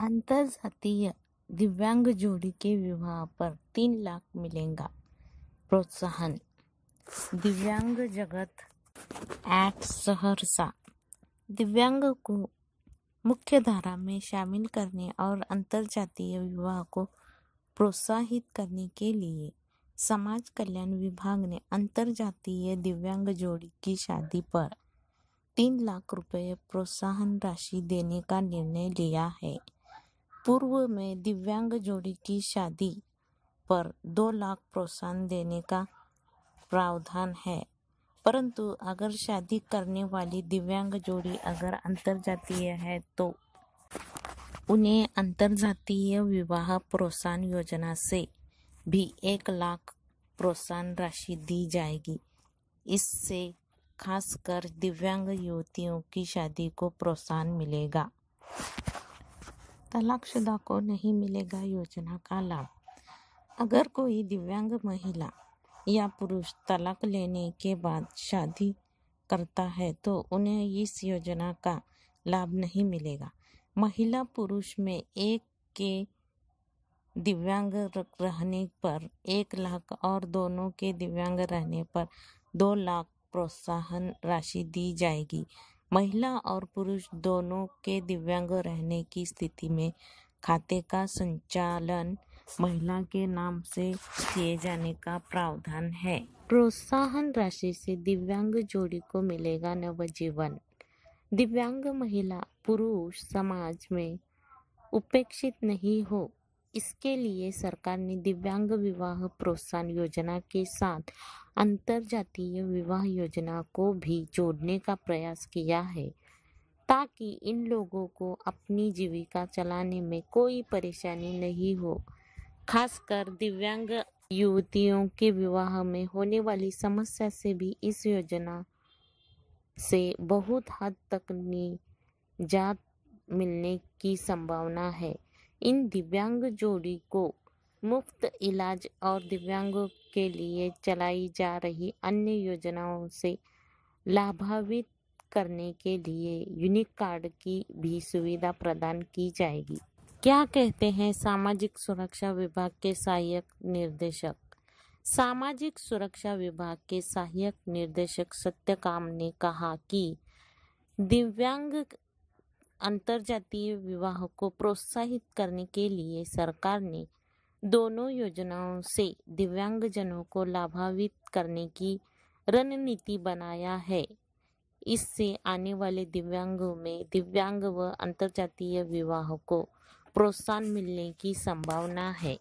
अंतर जातीय दिव्यांग जोड़ी के विवाह पर तीन लाख मिलेगा प्रोत्साहन दिव्यांग जगत एक्ट सहरसा दिव्यांग को मुख्य धारा में शामिल करने और अंतर जातीय विवाह को प्रोत्साहित करने के लिए समाज कल्याण विभाग ने अंतर जातीय दिव्यांग जोड़ी की शादी पर तीन लाख रुपये प्रोत्साहन राशि देने का निर्णय लिया है पूर्व में दिव्यांग जोड़ी की शादी पर दो लाख प्रोत्साहन देने का प्रावधान है परंतु अगर शादी करने वाली दिव्यांग जोड़ी अगर अंतर जातीय है तो उन्हें अंतर जातीय विवाह प्रोत्साहन योजना से भी एक लाख प्रोत्साहन राशि दी जाएगी इससे खासकर दिव्यांग युवतियों की शादी को प्रोत्साहन मिलेगा तलाकशुदा को नहीं मिलेगा योजना का लाभ अगर कोई दिव्यांग महिला या पुरुष तलाक लेने के बाद शादी करता है तो उन्हें इस योजना का लाभ नहीं मिलेगा महिला पुरुष में एक के दिव्यांग रहने पर एक लाख और दोनों के दिव्यांग रहने पर दो लाख प्रोत्साहन राशि दी जाएगी महिला और पुरुष दोनों के दिव्यांग रहने की स्थिति में खाते का संचालन महिला के नाम से किए जाने का प्रावधान है प्रोत्साहन राशि से दिव्यांग जोड़ी को मिलेगा नवजीवन दिव्यांग महिला पुरुष समाज में उपेक्षित नहीं हो इसके लिए सरकार ने दिव्यांग विवाह प्रोत्साहन योजना के साथ अंतर जातीय विवाह योजना को भी जोड़ने का प्रयास किया है ताकि इन लोगों को अपनी जीविका चलाने में कोई परेशानी नहीं हो खासकर दिव्यांग युवतियों के विवाह में होने वाली समस्या से भी इस योजना से बहुत हद तक निजात मिलने की संभावना है इन दिव्यांग जोड़ी को मुफ्त इलाज और दिव्यांगों के लिए चलाई जा रही अन्य योजनाओं से लाभान्वित करने के लिए यूनिक कार्ड की भी सुविधा प्रदान की जाएगी क्या कहते हैं सामाजिक सुरक्षा विभाग के सहायक निर्देशक सामाजिक सुरक्षा विभाग के सहायक निर्देशक सत्यकाम ने कहा कि दिव्यांग अंतर्जातीय विवाह को प्रोत्साहित करने के लिए सरकार ने दोनों योजनाओं से दिव्यांगजनों को लाभान्वित करने की रणनीति बनाया है इससे आने वाले दिव्यांगों में दिव्यांग व अंतर्जातीय विवाह को प्रोत्साहन मिलने की संभावना है